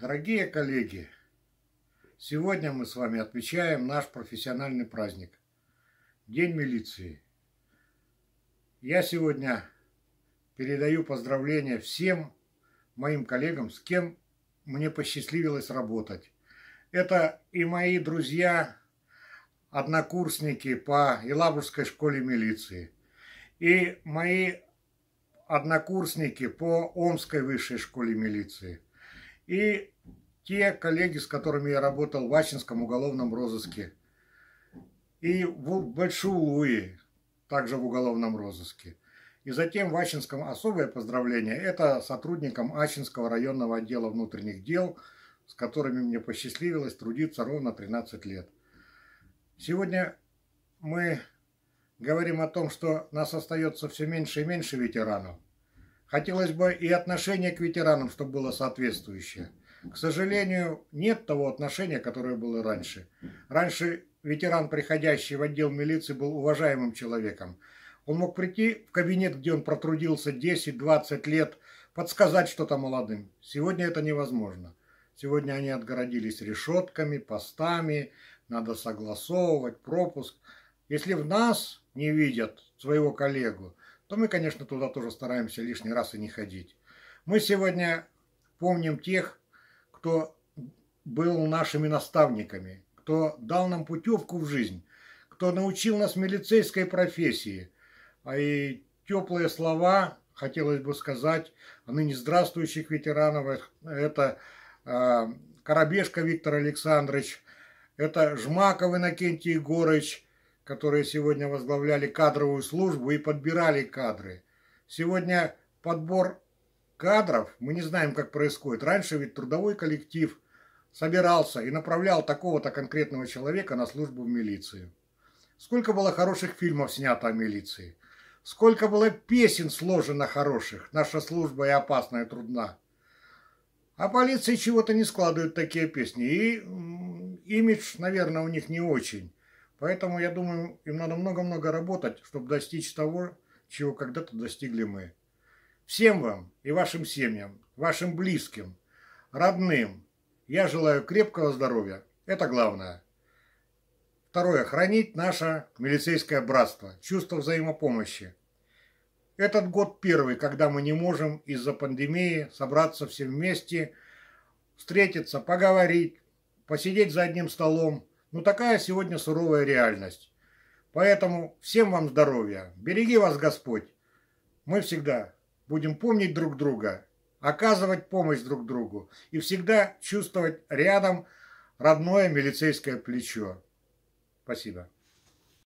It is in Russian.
Дорогие коллеги, сегодня мы с вами отмечаем наш профессиональный праздник – День милиции. Я сегодня передаю поздравления всем моим коллегам, с кем мне посчастливилось работать. Это и мои друзья, однокурсники по Елабужской школе милиции, и мои однокурсники по Омской высшей школе милиции – и те коллеги, с которыми я работал в Ачинском уголовном розыске. И в Большую Луи, также в уголовном розыске. И затем в Ачинском особое поздравление. Это сотрудникам Ачинского районного отдела внутренних дел, с которыми мне посчастливилось трудиться ровно 13 лет. Сегодня мы говорим о том, что нас остается все меньше и меньше ветеранов. Хотелось бы и отношение к ветеранам, чтобы было соответствующее. К сожалению, нет того отношения, которое было раньше. Раньше ветеран, приходящий в отдел милиции, был уважаемым человеком. Он мог прийти в кабинет, где он протрудился 10-20 лет, подсказать что-то молодым. Сегодня это невозможно. Сегодня они отгородились решетками, постами, надо согласовывать пропуск. Если в нас не видят своего коллегу, то мы, конечно, туда тоже стараемся лишний раз и не ходить. Мы сегодня помним тех, кто был нашими наставниками, кто дал нам путевку в жизнь, кто научил нас милицейской профессии. А и теплые слова, хотелось бы сказать, о а ныне здравствующих ветеранов. Это э, а, Коробешка Виктор Александрович, это Жмаков Иннокентий Егорыч, которые сегодня возглавляли кадровую службу и подбирали кадры. Сегодня подбор кадров, мы не знаем, как происходит. Раньше ведь трудовой коллектив собирался и направлял такого-то конкретного человека на службу в милицию. Сколько было хороших фильмов снято о милиции. Сколько было песен сложено хороших. Наша служба и опасная, и трудна. А полиции чего-то не складывают такие песни. И имидж, наверное, у них не очень. Поэтому, я думаю, им надо много-много работать, чтобы достичь того, чего когда-то достигли мы. Всем вам и вашим семьям, вашим близким, родным я желаю крепкого здоровья. Это главное. Второе. Хранить наше милицейское братство, чувство взаимопомощи. Этот год первый, когда мы не можем из-за пандемии собраться все вместе, встретиться, поговорить, посидеть за одним столом, ну такая сегодня суровая реальность. Поэтому всем вам здоровья. Береги вас Господь. Мы всегда будем помнить друг друга, оказывать помощь друг другу и всегда чувствовать рядом родное милицейское плечо. Спасибо.